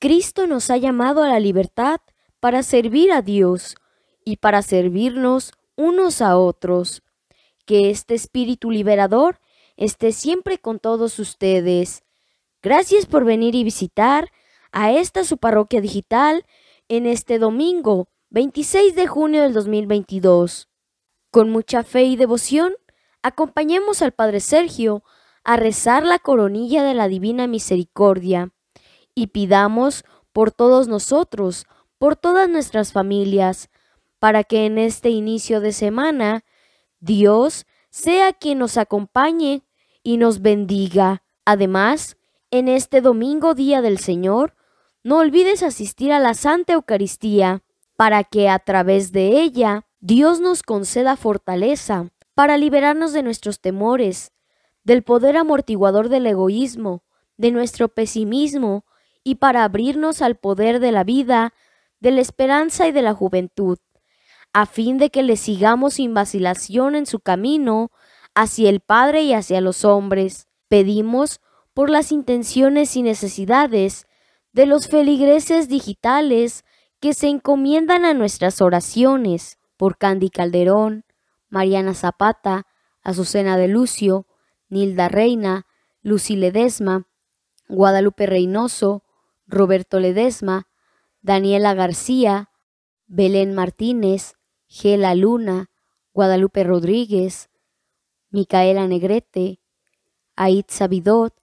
Cristo nos ha llamado a la libertad para servir a Dios y para servirnos unos a otros. Que este espíritu liberador esté siempre con todos ustedes. Gracias por venir y visitar a esta su parroquia digital en este domingo 26 de junio del 2022. Con mucha fe y devoción, acompañemos al Padre Sergio a rezar la coronilla de la Divina Misericordia y pidamos por todos nosotros, por todas nuestras familias, para que en este inicio de semana Dios sea quien nos acompañe y nos bendiga. Además, en este domingo día del Señor, no olvides asistir a la Santa Eucaristía, para que a través de ella Dios nos conceda fortaleza para liberarnos de nuestros temores, del poder amortiguador del egoísmo, de nuestro pesimismo y para abrirnos al poder de la vida, de la esperanza y de la juventud, a fin de que le sigamos sin vacilación en su camino hacia el Padre y hacia los hombres. Pedimos por las intenciones y necesidades de los feligreses digitales que se encomiendan a nuestras oraciones por Candy Calderón, Mariana Zapata, Azucena de Lucio, Nilda Reina, Lucy Ledesma, Guadalupe Reynoso, Roberto Ledesma, Daniela García, Belén Martínez, Gela Luna, Guadalupe Rodríguez, Micaela Negrete, aid sabidot,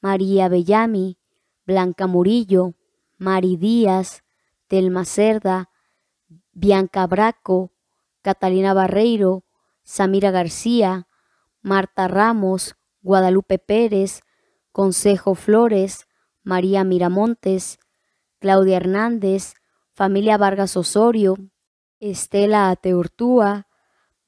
María Bellami, Blanca Murillo, Mari Díaz, Telma Cerda, Bianca Braco, Catalina Barreiro, Samira García, Marta Ramos, Guadalupe Pérez, Consejo Flores, María Miramontes, Claudia Hernández, familia Vargas Osorio, Estela Ateurtúa,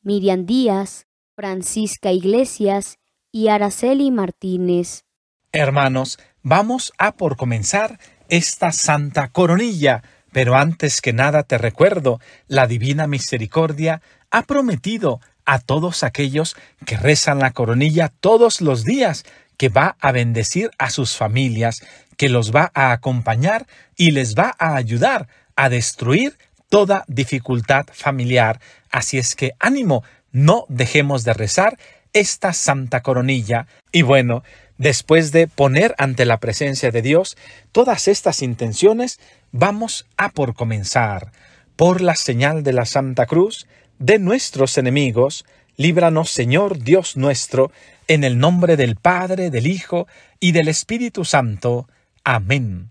Miriam Díaz, Francisca Iglesias y Araceli Martínez. Hermanos, vamos a por comenzar esta santa coronilla, pero antes que nada te recuerdo, la divina misericordia ha prometido a todos aquellos que rezan la coronilla todos los días que va a bendecir a sus familias que los va a acompañar y les va a ayudar a destruir toda dificultad familiar. Así es que ánimo, no dejemos de rezar esta santa coronilla. Y bueno, después de poner ante la presencia de Dios todas estas intenciones, vamos a por comenzar. Por la señal de la Santa Cruz, de nuestros enemigos, líbranos Señor Dios nuestro, en el nombre del Padre, del Hijo y del Espíritu Santo. Amén.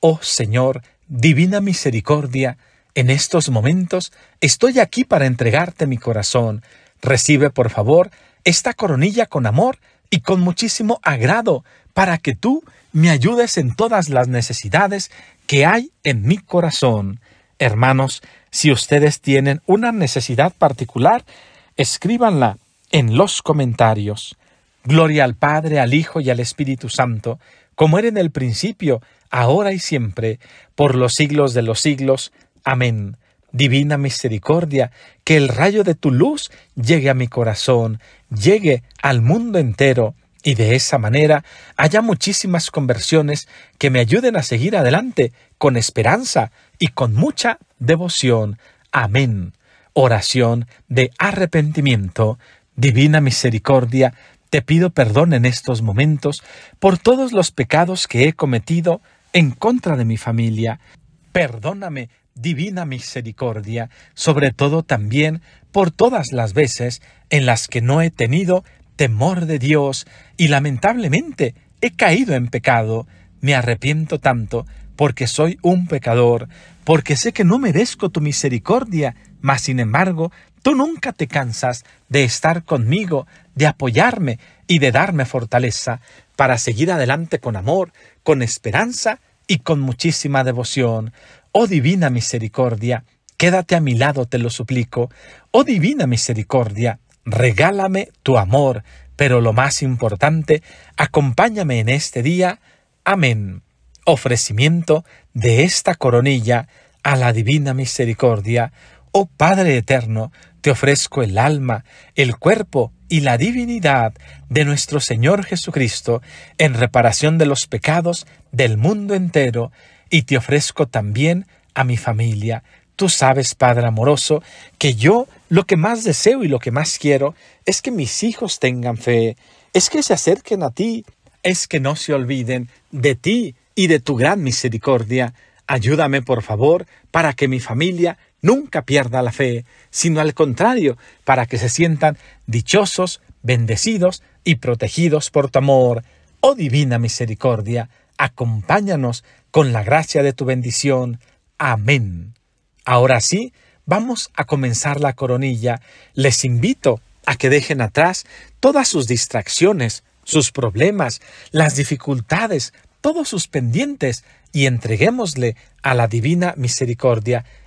Oh Señor, divina misericordia, en estos momentos estoy aquí para entregarte mi corazón. Recibe, por favor, esta coronilla con amor y con muchísimo agrado, para que tú me ayudes en todas las necesidades que hay en mi corazón. Hermanos, si ustedes tienen una necesidad particular, escríbanla en los comentarios. Gloria al Padre, al Hijo y al Espíritu Santo como era en el principio, ahora y siempre, por los siglos de los siglos. Amén. Divina misericordia, que el rayo de tu luz llegue a mi corazón, llegue al mundo entero, y de esa manera haya muchísimas conversiones que me ayuden a seguir adelante con esperanza y con mucha devoción. Amén. Oración de arrepentimiento. Divina misericordia, te pido perdón en estos momentos por todos los pecados que he cometido en contra de mi familia. Perdóname, divina misericordia, sobre todo también por todas las veces en las que no he tenido temor de Dios y lamentablemente he caído en pecado. Me arrepiento tanto porque soy un pecador, porque sé que no merezco tu misericordia, mas sin embargo Tú nunca te cansas de estar conmigo, de apoyarme y de darme fortaleza para seguir adelante con amor, con esperanza y con muchísima devoción. Oh divina misericordia, quédate a mi lado, te lo suplico. Oh divina misericordia, regálame tu amor, pero lo más importante, acompáñame en este día. Amén. Ofrecimiento de esta coronilla a la divina misericordia Oh Padre Eterno, te ofrezco el alma, el cuerpo y la divinidad de nuestro Señor Jesucristo en reparación de los pecados del mundo entero, y te ofrezco también a mi familia. Tú sabes, Padre amoroso, que yo lo que más deseo y lo que más quiero es que mis hijos tengan fe, es que se acerquen a ti, es que no se olviden de ti y de tu gran misericordia. Ayúdame, por favor, para que mi familia nunca pierda la fe, sino al contrario, para que se sientan dichosos, bendecidos y protegidos por tu amor. Oh divina misericordia, acompáñanos con la gracia de tu bendición. Amén. Ahora sí, vamos a comenzar la coronilla. Les invito a que dejen atrás todas sus distracciones, sus problemas, las dificultades, todos sus pendientes, y entreguémosle a la divina misericordia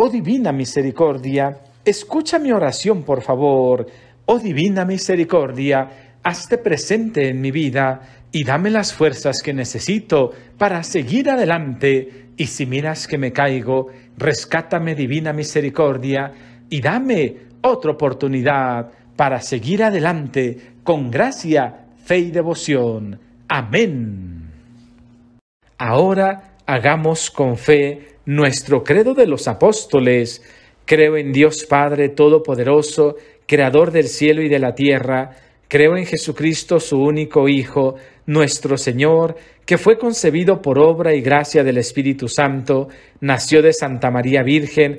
Oh divina misericordia, escucha mi oración, por favor. Oh divina misericordia, hazte presente en mi vida y dame las fuerzas que necesito para seguir adelante. Y si miras que me caigo, rescátame, divina misericordia, y dame otra oportunidad para seguir adelante con gracia, fe y devoción. Amén. Ahora hagamos con fe nuestro credo de los apóstoles. Creo en Dios Padre Todopoderoso, Creador del cielo y de la tierra. Creo en Jesucristo, su único Hijo, nuestro Señor, que fue concebido por obra y gracia del Espíritu Santo, nació de Santa María Virgen,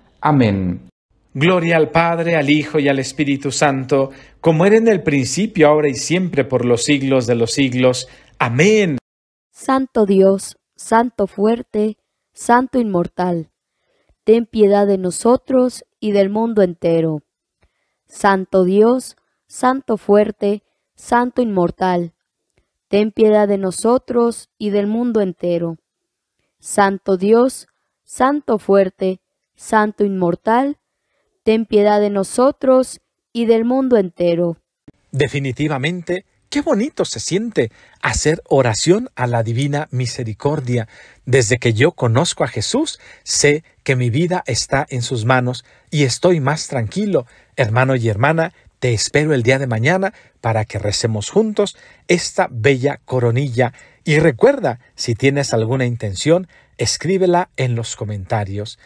Amén. Gloria al Padre, al Hijo y al Espíritu Santo, como era en el principio, ahora y siempre, por los siglos de los siglos. Amén. Santo Dios, Santo fuerte, Santo inmortal, ten piedad de nosotros y del mundo entero. Santo Dios, Santo fuerte, Santo inmortal, ten piedad de nosotros y del mundo entero. Santo Dios, Santo fuerte, Santo inmortal, ten piedad de nosotros y del mundo entero. Definitivamente, qué bonito se siente hacer oración a la divina misericordia. Desde que yo conozco a Jesús, sé que mi vida está en sus manos y estoy más tranquilo. Hermano y hermana, te espero el día de mañana para que recemos juntos esta bella coronilla. Y recuerda, si tienes alguna intención, escríbela en los comentarios.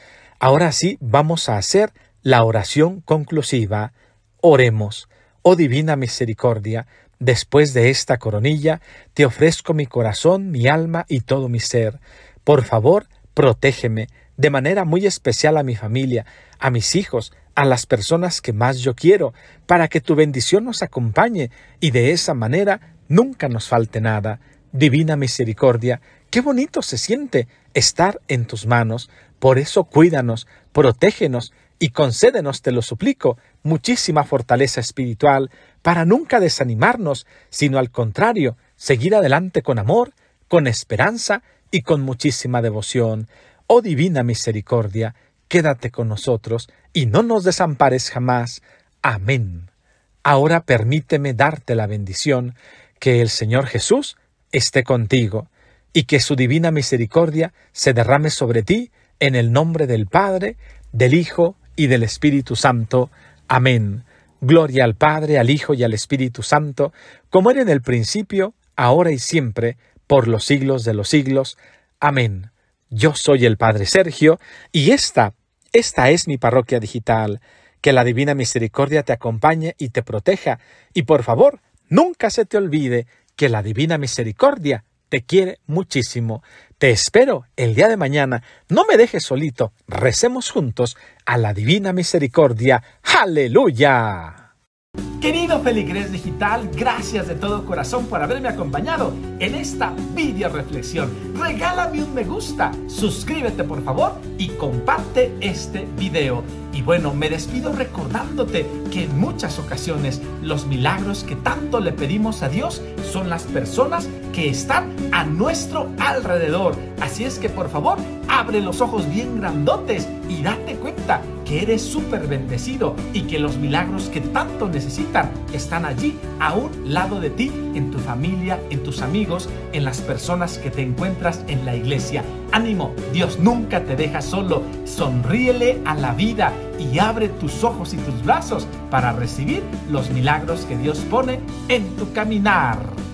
Ahora sí vamos a hacer la oración conclusiva. Oremos. Oh divina misericordia, después de esta coronilla, te ofrezco mi corazón, mi alma y todo mi ser. Por favor, protégeme de manera muy especial a mi familia, a mis hijos, a las personas que más yo quiero, para que tu bendición nos acompañe y de esa manera nunca nos falte nada. Divina misericordia, qué bonito se siente estar en tus manos, por eso cuídanos, protégenos y concédenos, te lo suplico, muchísima fortaleza espiritual para nunca desanimarnos, sino al contrario, seguir adelante con amor, con esperanza y con muchísima devoción. Oh divina misericordia, quédate con nosotros y no nos desampares jamás. Amén. Ahora permíteme darte la bendición, que el Señor Jesús esté contigo, y que su divina misericordia se derrame sobre ti, en el nombre del Padre, del Hijo y del Espíritu Santo. Amén. Gloria al Padre, al Hijo y al Espíritu Santo, como era en el principio, ahora y siempre, por los siglos de los siglos. Amén. Yo soy el Padre Sergio y esta, esta es mi parroquia digital. Que la Divina Misericordia te acompañe y te proteja. Y por favor, nunca se te olvide que la Divina Misericordia te quiere muchísimo. Te espero el día de mañana. No me dejes solito. Recemos juntos a la divina misericordia. Aleluya. Querido Feligres Digital, gracias de todo corazón por haberme acompañado en esta video reflexión. Regálame un me gusta, suscríbete por favor y comparte este video. Y bueno, me despido recordándote que en muchas ocasiones los milagros que tanto le pedimos a Dios son las personas que están a nuestro alrededor. Así es que por favor, abre los ojos bien grandotes y date cuenta que eres súper bendecido y que los milagros que tanto necesitan están allí, a un lado de ti, en tu familia, en tus amigos, en las personas que te encuentras en la iglesia. Ánimo, Dios nunca te deja solo. Sonríele a la vida y abre tus ojos y tus brazos para recibir los milagros que Dios pone en tu caminar.